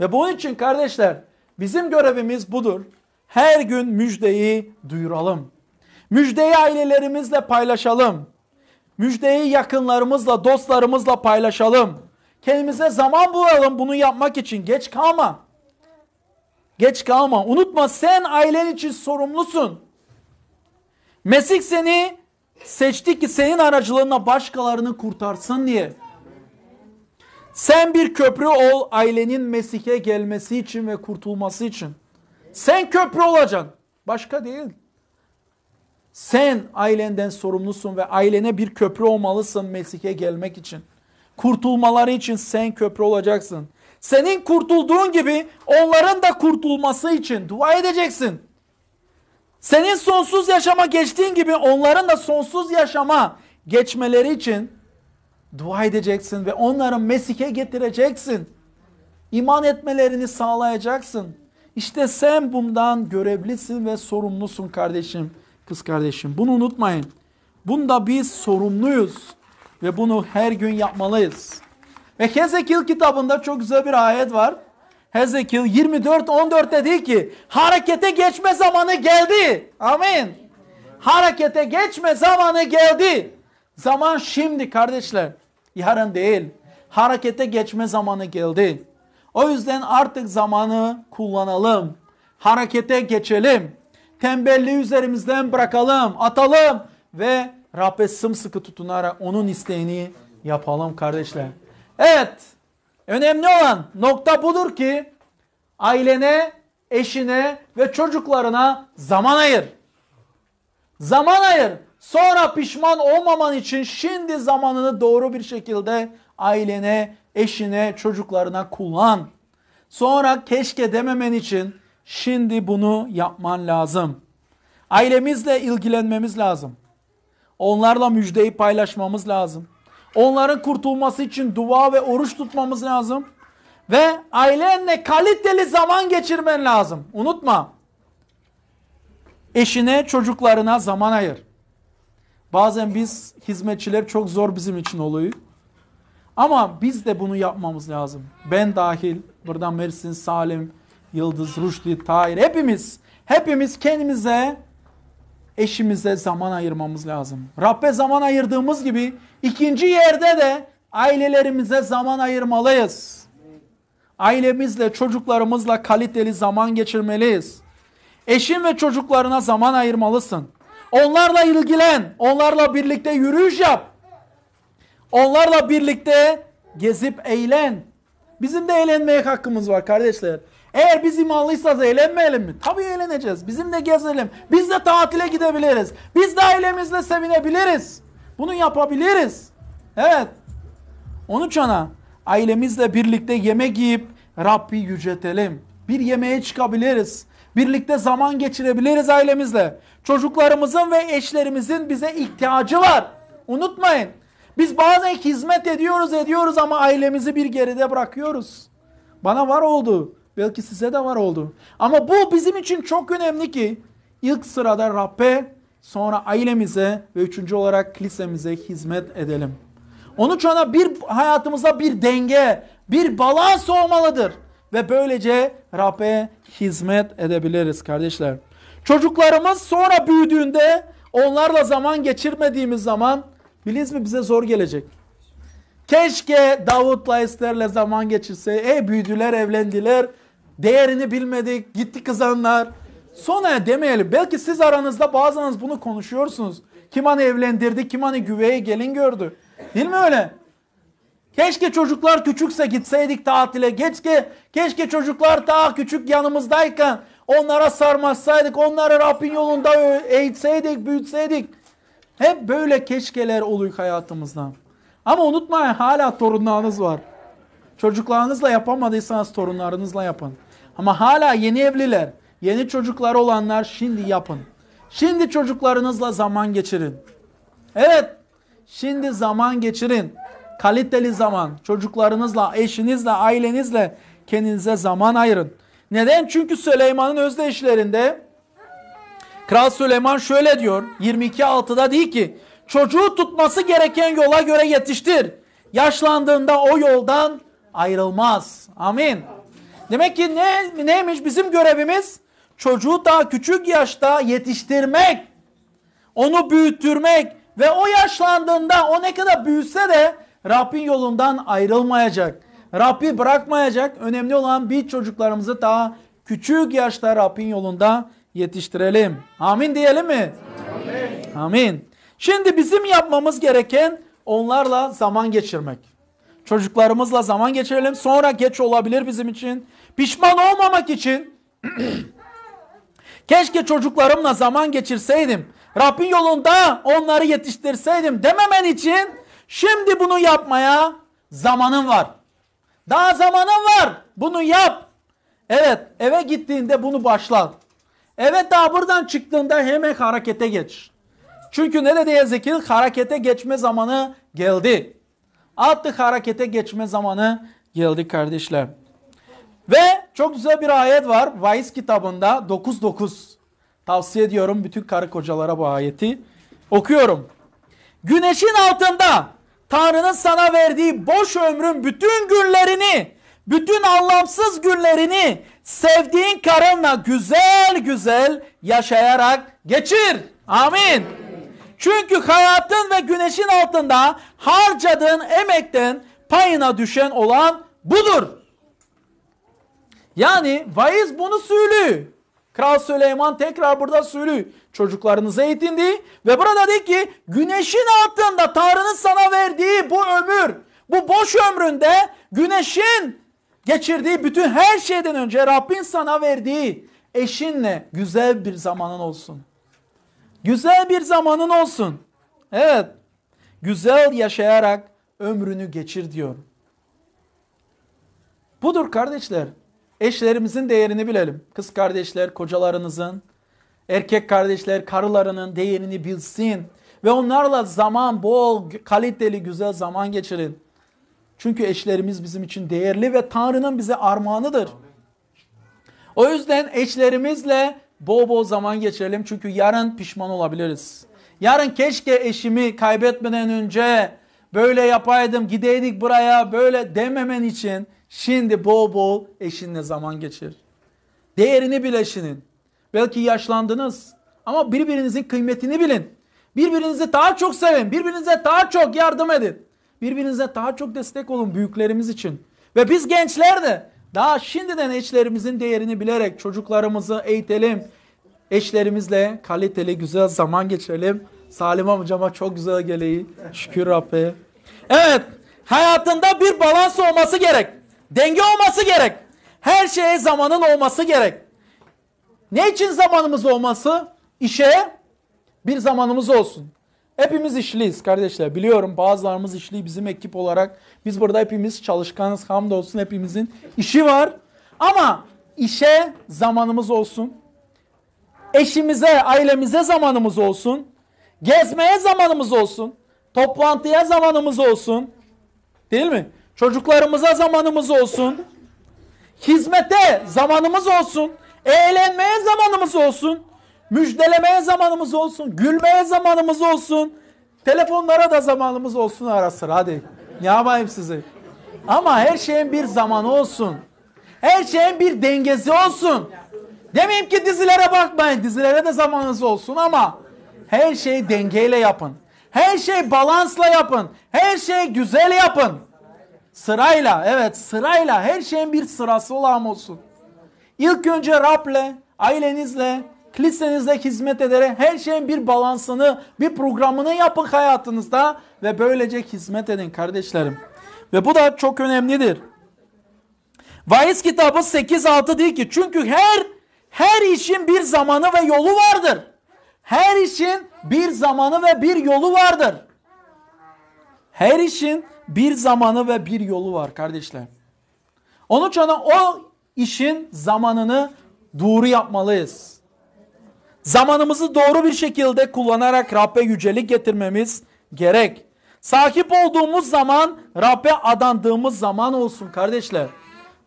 Ve bunun için kardeşler bizim görevimiz budur. Her gün müjdeyi duyuralım. Müjdeyi ailelerimizle paylaşalım. Müjdeyi yakınlarımızla, dostlarımızla paylaşalım. Kendimize zaman bulalım bunu yapmak için. Geç kalma. Geç kalma. Unutma sen ailen için sorumlusun. Mesih seni seçti ki senin aracılığına başkalarını kurtarsın diye. Sen bir köprü ol ailenin Mesih'e gelmesi için ve kurtulması için. Sen köprü olacaksın. Başka değil. Sen ailenden sorumlusun ve ailene bir köprü olmalısın Mesih'e gelmek için. Kurtulmaları için sen köprü olacaksın. Senin kurtulduğun gibi onların da kurtulması için dua edeceksin. Senin sonsuz yaşama geçtiğin gibi onların da sonsuz yaşama geçmeleri için dua edeceksin ve onların Mesih'e getireceksin. İman etmelerini sağlayacaksın. İşte sen bundan görevlisin ve sorumlusun kardeşim, kız kardeşim. Bunu unutmayın. Bunda biz sorumluyuz ve bunu her gün yapmalıyız. Ve Hezekiel kitabında çok güzel bir ayet var. Hezekiel 24-14'te diyor ki harekete geçme zamanı geldi. Amin. Harekete geçme zamanı geldi. Zaman şimdi kardeşler. Yarın değil. Harekete geçme zamanı geldi. O yüzden artık zamanı kullanalım. Harekete geçelim. Tembelliği üzerimizden bırakalım, atalım ve Rab'be sımsıkı tutunarak onun isteğini yapalım kardeşler. Evet. Önemli olan nokta budur ki ailene, eşine ve çocuklarına zaman ayır. Zaman ayır. Sonra pişman olmaman için şimdi zamanını doğru bir şekilde ailene, eşine, çocuklarına kullan. Sonra keşke dememen için şimdi bunu yapman lazım. Ailemizle ilgilenmemiz lazım. Onlarla müjdeyi paylaşmamız lazım. Onların kurtulması için dua ve oruç tutmamız lazım. Ve ailenle kaliteli zaman geçirmen lazım. Unutma. Eşine, çocuklarına zaman ayır. Bazen biz hizmetçiler çok zor bizim için oluyor. Ama biz de bunu yapmamız lazım. Ben dahil, buradan Mersin, Salim, Yıldız, Rüşdi, Tahir hepimiz, hepimiz kendimize eşimize zaman ayırmamız lazım. Rabbe zaman ayırdığımız gibi ikinci yerde de ailelerimize zaman ayırmalıyız. Ailemizle, çocuklarımızla kaliteli zaman geçirmeliyiz. Eşin ve çocuklarına zaman ayırmalısın. Onlarla ilgilen, onlarla birlikte yürüyüş yap. Onlarla birlikte gezip eğlen. Bizim de eğlenmeye hakkımız var kardeşler. Eğer biz imanlıysak eğlenmeyelim mi? Tabii eğleneceğiz. Bizim de gezelim. Biz de tatile gidebiliriz. Biz de ailemizle sevinebiliriz. Bunu yapabiliriz. Evet. Onun için ailemizle birlikte yemek yiyip Rabbi yüceltelim. Bir yemeğe çıkabiliriz. Birlikte zaman geçirebiliriz ailemizle. Çocuklarımızın ve eşlerimizin bize ihtiyacı var. Unutmayın. Biz bazen hizmet ediyoruz ediyoruz ama ailemizi bir geride bırakıyoruz. Bana var oldu. Belki size de var oldu. Ama bu bizim için çok önemli ki ilk sırada Rabbe, sonra ailemize ve üçüncü olarak kilisemize hizmet edelim. Onun için bir hayatımızda bir denge, bir balans olmalıdır. Ve böylece Rab'be hizmet edebiliriz kardeşler. Çocuklarımız sonra büyüdüğünde onlarla zaman geçirmediğimiz zaman biliniz mi bize zor gelecek. Keşke Davut'la Ester'le zaman geçirse. E büyüdüler evlendiler. Değerini bilmedik, gitti kızanlar. Sonra demeyelim. Belki siz aranızda bazılarınız bunu konuşuyorsunuz. Kim hani evlendirdi, kim hani güveye gelin gördü. Değil mi öyle? Keşke çocuklar küçükse gitseydik tatile. Keşke, keşke çocuklar daha küçük yanımızdayken onlara sarmazsaydık. Onları Rabbin yolunda eğitseydik, büyütseydik. Hep böyle keşkeler oluyor hayatımızda. Ama unutmayın hala torunlarınız var. Çocuklarınızla yapamadıysanız torunlarınızla yapın. Ama hala yeni evliler, yeni çocuklar olanlar şimdi yapın. Şimdi çocuklarınızla zaman geçirin. Evet, şimdi zaman geçirin. Kaliteli zaman, çocuklarınızla, eşinizle, ailenizle kendinize zaman ayırın. Neden? Çünkü Süleyman'ın özdeyişlerinde Kral Süleyman şöyle diyor 22.6'da değil ki çocuğu tutması gereken yola göre yetiştir. Yaşlandığında o yoldan ayrılmaz. Amin. Demek ki ne, neymiş bizim görevimiz? Çocuğu daha küçük yaşta yetiştirmek, onu büyütürmek ve o yaşlandığında o ne kadar büyüse de Rabbin yolundan ayrılmayacak. Rabbi bırakmayacak. Önemli olan bir çocuklarımızı daha küçük yaşta Rabbin yolunda yetiştirelim. Amin diyelim mi? Amin. Amin. Şimdi bizim yapmamız gereken onlarla zaman geçirmek. Çocuklarımızla zaman geçirelim. Sonra geç olabilir bizim için. Pişman olmamak için keşke çocuklarımla zaman geçirseydim. Rabbin yolunda onları yetiştirseydim dememen için şimdi bunu yapmaya zamanın var. Daha zamanın var. Bunu yap. Evet eve gittiğinde bunu başla. Evet daha buradan çıktığında hemen harekete geç. Çünkü ne dedi Ezekiel? Harekete geçme zamanı geldi. Artık harekete geçme zamanı geldi kardeşler. Ve çok güzel bir ayet var. Vaiz kitabında 9.9. Tavsiye ediyorum bütün karı kocalara bu ayeti. Okuyorum. Güneşin altında Tanrı'nın sana verdiği boş ömrün bütün günlerini, bütün anlamsız günlerini sevdiğin karınla güzel güzel yaşayarak geçir. Amin. Çünkü hayatın ve güneşin altında harcadığın emekten payına düşen olan budur. Yani vaiz bunu söylüyor. Kral Süleyman tekrar burada söylüyor. Çocuklarınızı eğitin Ve burada dedi ki güneşin altında Tanrı'nın sana verdiği bu ömür, bu boş ömründe güneşin geçirdiği bütün her şeyden önce Rabbin sana verdiği eşinle güzel bir zamanın olsun. Güzel bir zamanın olsun. Evet. Güzel yaşayarak ömrünü geçir diyor. Budur kardeşler. Eşlerimizin değerini bilelim. Kız kardeşler kocalarınızın, erkek kardeşler karılarının değerini bilsin. Ve onlarla zaman bol, kaliteli, güzel zaman geçirin. Çünkü eşlerimiz bizim için değerli ve Tanrı'nın bize armağanıdır. O yüzden eşlerimizle bol bol zaman geçirelim. Çünkü yarın pişman olabiliriz. Yarın keşke eşimi kaybetmeden önce böyle yapaydım, gideydik buraya böyle dememen için Şimdi bol bol eşinle zaman geçir. Değerini bil eşinin. Belki yaşlandınız ama birbirinizin kıymetini bilin. Birbirinizi daha çok sevin. Birbirinize daha çok yardım edin. Birbirinize daha çok destek olun büyüklerimiz için. Ve biz gençler de daha şimdiden eşlerimizin değerini bilerek çocuklarımızı eğitelim. Eşlerimizle kaliteli güzel zaman geçirelim. Salim amcama çok güzel geleyi. Şükür Rabbe. Evet hayatında bir balans olması gerek. Denge olması gerek. Her şeye zamanın olması gerek. Ne için zamanımız olması? İşe bir zamanımız olsun. Hepimiz işliyiz kardeşler. Biliyorum bazılarımız işli bizim ekip olarak. Biz burada hepimiz çalışkanız hamdolsun hepimizin işi var. Ama işe zamanımız olsun. Eşimize, ailemize zamanımız olsun. Gezmeye zamanımız olsun. Toplantıya zamanımız olsun. Değil mi? Çocuklarımıza zamanımız olsun. Hizmete zamanımız olsun. Eğlenmeye zamanımız olsun. Müjdelemeye zamanımız olsun. Gülmeye zamanımız olsun. Telefonlara da zamanımız olsun ara sıra. Hadi ne yapayım sizi. Ama her şeyin bir zamanı olsun. Her şeyin bir dengesi olsun. Demeyeyim ki dizilere bakmayın. Dizilere de zamanınız olsun ama her şeyi dengeyle yapın. Her şeyi balansla yapın. Her şeyi güzel yapın. Sırayla evet sırayla her şeyin bir sırası olan olsun. İlk önce Rab'le, ailenizle, kilisenizle hizmet ederek her şeyin bir balansını, bir programını yapın hayatınızda ve böylece hizmet edin kardeşlerim. Ve bu da çok önemlidir. Vaiz kitabı 8-6 değil ki çünkü her her işin bir zamanı ve yolu vardır. Her işin bir zamanı ve bir yolu vardır. Her işin bir zamanı ve bir yolu var kardeşler. Onun için o işin zamanını doğru yapmalıyız. Zamanımızı doğru bir şekilde kullanarak Rabbe yücelik getirmemiz gerek. Sakip olduğumuz zaman Rabbe adandığımız zaman olsun kardeşler.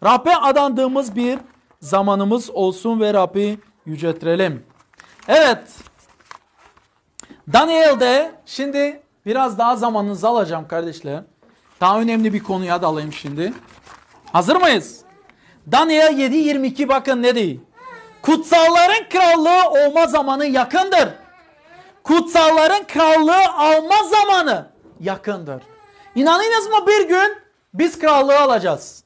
Rabbe adandığımız bir zamanımız olsun ve Rabbi yüceltirelim. Evet. Daniel'de şimdi Biraz daha zamanınızı alacağım kardeşler. Daha önemli bir konuya dalayım şimdi. Hazır mıyız? Daniel 7.22 bakın ne diyor? Kutsalların krallığı olma zamanı yakındır. Kutsalların krallığı alma zamanı yakındır. İnanınız mı bir gün biz krallığı alacağız.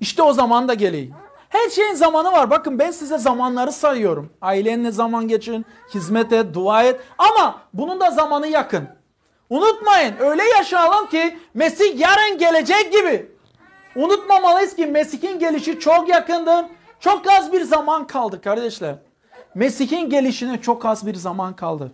İşte o zaman da geleyim. Her şeyin zamanı var. Bakın ben size zamanları sayıyorum. Ailenle zaman geçin, hizmet et, dua et. Ama bunun da zamanı yakın. Unutmayın öyle yaşayalım ki Mesih yarın gelecek gibi. Unutmamalıyız ki Mesih'in gelişi çok yakındır. Çok az bir zaman kaldı kardeşler. Mesih'in gelişine çok az bir zaman kaldı.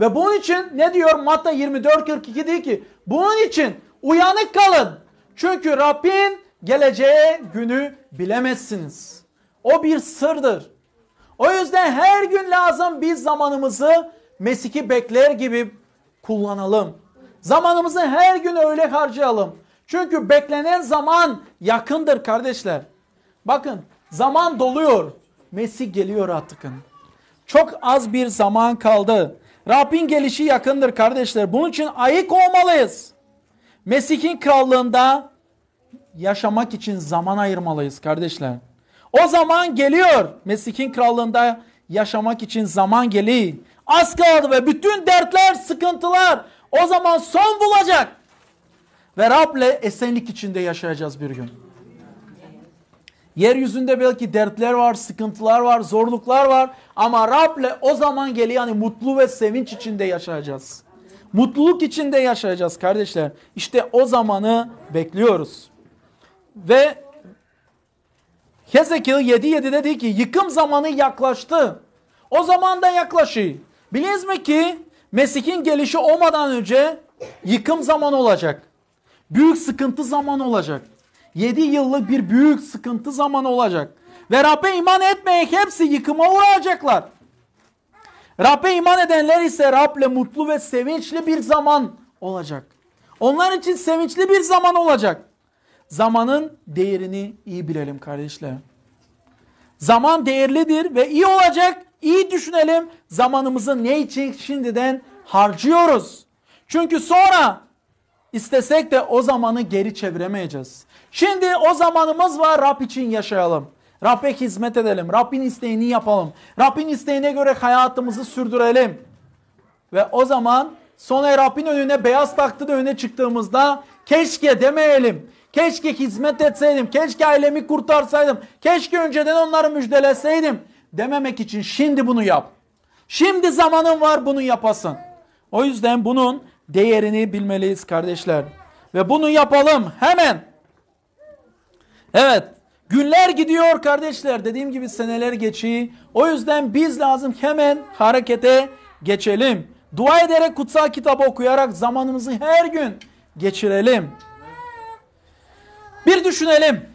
Ve bunun için ne diyor Matta 24.42 diyor ki bunun için uyanık kalın. Çünkü Rabbin Geleceği günü bilemezsiniz. O bir sırdır. O yüzden her gün lazım biz zamanımızı mesiki bekler gibi kullanalım. Zamanımızı her gün öyle harcayalım. Çünkü beklenen zaman yakındır kardeşler. Bakın zaman doluyor. Mesih geliyor artık. Çok az bir zaman kaldı. Rabbin gelişi yakındır kardeşler. Bunun için ayık olmalıyız. Mesih'in krallığında yaşamak için zaman ayırmalıyız kardeşler. O zaman geliyor. Mesih'in krallığında yaşamak için zaman geliyor. Az kaldı ve bütün dertler, sıkıntılar o zaman son bulacak. Ve Rab'le esenlik içinde yaşayacağız bir gün. Yeryüzünde belki dertler var, sıkıntılar var, zorluklar var. Ama Rab'le o zaman geliyor yani mutlu ve sevinç içinde yaşayacağız. Mutluluk içinde yaşayacağız kardeşler. İşte o zamanı bekliyoruz. Ve Hezekiel 7.7 dedi ki yıkım zamanı yaklaştı. O zaman da yaklaşıyor. Biliniz mi ki Mesih'in gelişi olmadan önce yıkım zamanı olacak. Büyük sıkıntı zamanı olacak. 7 yıllık bir büyük sıkıntı zamanı olacak. Ve Rab'be iman etmeyen hepsi yıkıma uğrayacaklar. Rab'be iman edenler ise Rab'le mutlu ve sevinçli bir zaman olacak. Onlar için sevinçli bir zaman olacak. Zamanın değerini iyi bilelim kardeşler. Zaman değerlidir ve iyi olacak, İyi düşünelim. Zamanımızı ne için şimdiden harcıyoruz? Çünkü sonra istesek de o zamanı geri çeviremeyeceğiz. Şimdi o zamanımız var Rab için yaşayalım. Rab'be hizmet edelim. Rabbin isteğini yapalım. Rabbin isteğine göre hayatımızı sürdürelim. Ve o zaman sonra Rabbin önüne beyaz taktı da öne çıktığımızda keşke demeyelim. Keşke hizmet etseydim. Keşke ailemi kurtarsaydım. Keşke önceden onları müjdeleseydim. Dememek için şimdi bunu yap. Şimdi zamanın var bunu yapasın. O yüzden bunun değerini bilmeliyiz kardeşler. Ve bunu yapalım hemen. Evet. Günler gidiyor kardeşler. Dediğim gibi seneler geçiyor. O yüzden biz lazım hemen harekete geçelim. Dua ederek kutsal kitabı okuyarak zamanımızı her gün geçirelim. Bir düşünelim.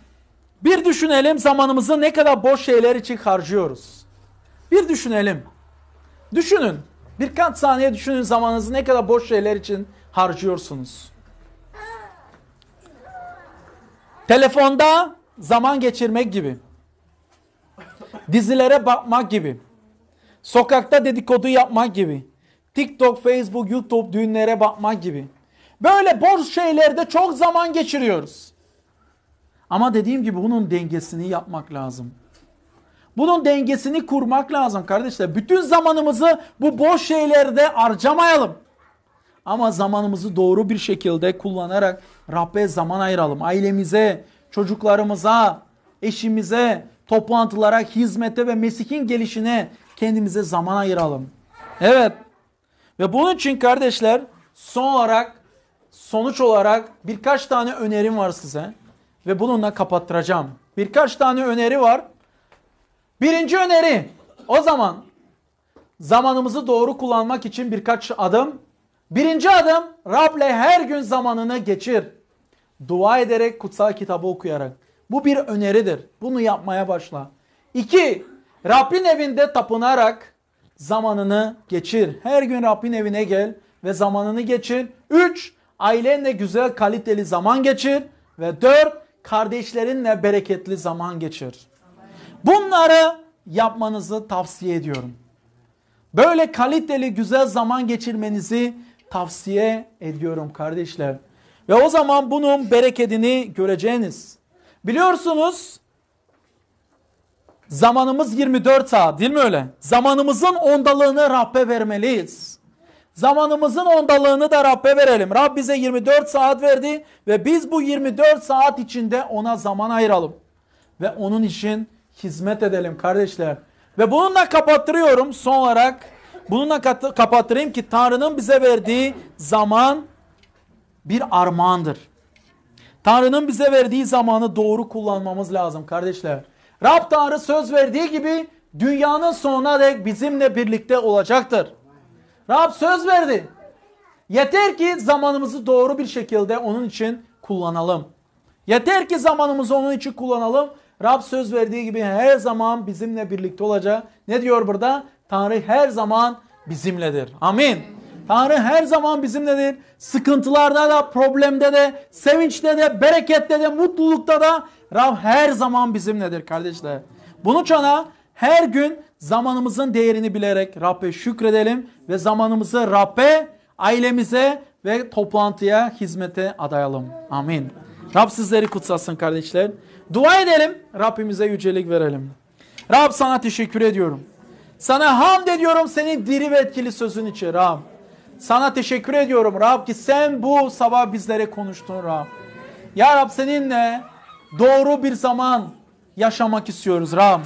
Bir düşünelim zamanımızı ne kadar boş şeyler için harcıyoruz. Bir düşünelim. Düşünün. Birkaç saniye düşünün zamanınızı ne kadar boş şeyler için harcıyorsunuz. Telefonda zaman geçirmek gibi. Dizilere bakmak gibi. Sokakta dedikodu yapmak gibi. TikTok, Facebook, YouTube düğünlere bakmak gibi. Böyle boş şeylerde çok zaman geçiriyoruz. Ama dediğim gibi bunun dengesini yapmak lazım. Bunun dengesini kurmak lazım kardeşler. Bütün zamanımızı bu boş şeylerde harcamayalım. Ama zamanımızı doğru bir şekilde kullanarak Rabbe zaman ayıralım. Ailemize, çocuklarımıza, eşimize, toplantılara, hizmete ve Mesih'in gelişine kendimize zaman ayıralım. Evet. Ve bunun için kardeşler son olarak sonuç olarak birkaç tane önerim var size ve bununla kapattıracağım. Birkaç tane öneri var. Birinci öneri o zaman zamanımızı doğru kullanmak için birkaç adım. Birinci adım Rab'le her gün zamanını geçir. Dua ederek kutsal kitabı okuyarak. Bu bir öneridir. Bunu yapmaya başla. İki, Rabbin evinde tapınarak zamanını geçir. Her gün Rabbin evine gel ve zamanını geçir. Üç, ailenle güzel kaliteli zaman geçir. Ve dört, kardeşlerinle bereketli zaman geçir. Bunları yapmanızı tavsiye ediyorum. Böyle kaliteli güzel zaman geçirmenizi tavsiye ediyorum kardeşler. Ve o zaman bunun bereketini göreceğiniz. Biliyorsunuz zamanımız 24 saat değil mi öyle? Zamanımızın ondalığını Rabbe vermeliyiz. Zamanımızın ondalığını da Rabbe verelim. Rab bize 24 saat verdi ve biz bu 24 saat içinde ona zaman ayıralım. Ve onun için hizmet edelim kardeşler. Ve bununla kapattırıyorum son olarak. Bununla kapattırayım ki Tanrı'nın bize verdiği zaman bir armağandır. Tanrı'nın bize verdiği zamanı doğru kullanmamız lazım kardeşler. Rab Tanrı söz verdiği gibi dünyanın sonuna dek bizimle birlikte olacaktır. Rab söz verdi. Yeter ki zamanımızı doğru bir şekilde onun için kullanalım. Yeter ki zamanımızı onun için kullanalım. Rab söz verdiği gibi her zaman bizimle birlikte olacak. Ne diyor burada? Tanrı her zaman bizimledir. Amin. Tanrı her zaman bizimledir. Sıkıntılarda da, problemde de, sevinçte de, berekette de, mutlulukta da Rab her zaman bizimledir kardeşler. Bunun çana her gün zamanımızın değerini bilerek Rab'be şükredelim ve zamanımızı Rab'be, ailemize ve toplantıya, hizmete adayalım. Amin. Rab sizleri kutsasın kardeşler. Dua edelim, Rabbimize yücelik verelim. Rab sana teşekkür ediyorum. Sana hamd ediyorum senin diri ve etkili sözün için Rab. Sana teşekkür ediyorum Rab ki sen bu sabah bizlere konuştun Rab. Ya Rab seninle doğru bir zaman yaşamak istiyoruz Rab.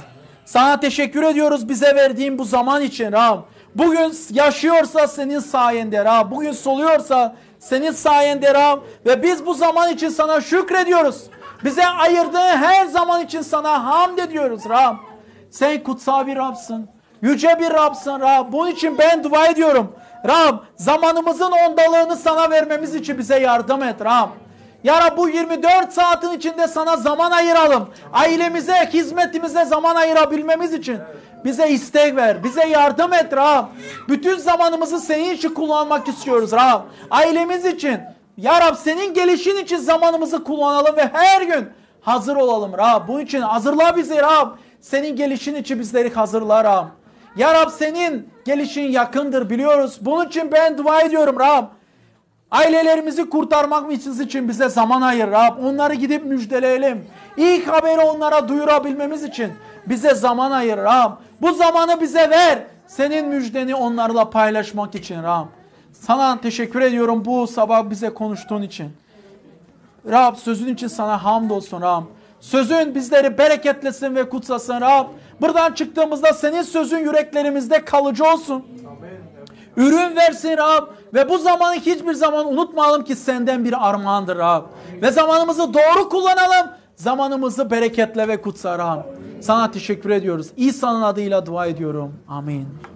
Sana teşekkür ediyoruz bize verdiğin bu zaman için Rab. Bugün yaşıyorsa senin sayende Rab. Bugün soluyorsa senin sayende Rab. Ve biz bu zaman için sana şükrediyoruz. Bize ayırdığın her zaman için sana hamd ediyoruz Rab. Sen kutsal bir Rab'sın. Yüce bir Rab'sın Rab. Bunun için ben dua ediyorum. Rab zamanımızın ondalığını sana vermemiz için bize yardım et Rab. Ya Rab bu 24 saatin içinde sana zaman ayıralım. Ailemize, hizmetimize zaman ayırabilmemiz için. Bize istek ver. Bize yardım et Rab. Bütün zamanımızı senin için kullanmak istiyoruz Rab. Ailemiz için. Ya Rab senin gelişin için zamanımızı kullanalım ve her gün hazır olalım Rab. Bunun için hazırla bizi Rab. Senin gelişin için bizleri hazırla Rab. Ya Rab senin gelişin yakındır biliyoruz. Bunun için ben dua ediyorum Rab. Ailelerimizi kurtarmak için bize zaman ayır Rab. Onları gidip müjdeleyelim. İlk haberi onlara duyurabilmemiz için bize zaman ayır Rab. Bu zamanı bize ver. Senin müjdeni onlarla paylaşmak için Rab. Sana teşekkür ediyorum bu sabah bize konuştuğun için. Rab sözün için sana hamdolsun Rab. Sözün bizleri bereketlesin ve kutsasın Rab. Buradan çıktığımızda senin sözün yüreklerimizde kalıcı olsun. Ürün versin Rab. Ve bu zamanı hiçbir zaman unutmayalım ki senden bir armağandır Rab. Ve zamanımızı doğru kullanalım. Zamanımızı bereketle ve kutsa Rab. Sana teşekkür ediyoruz. İsa'nın adıyla dua ediyorum. Amin.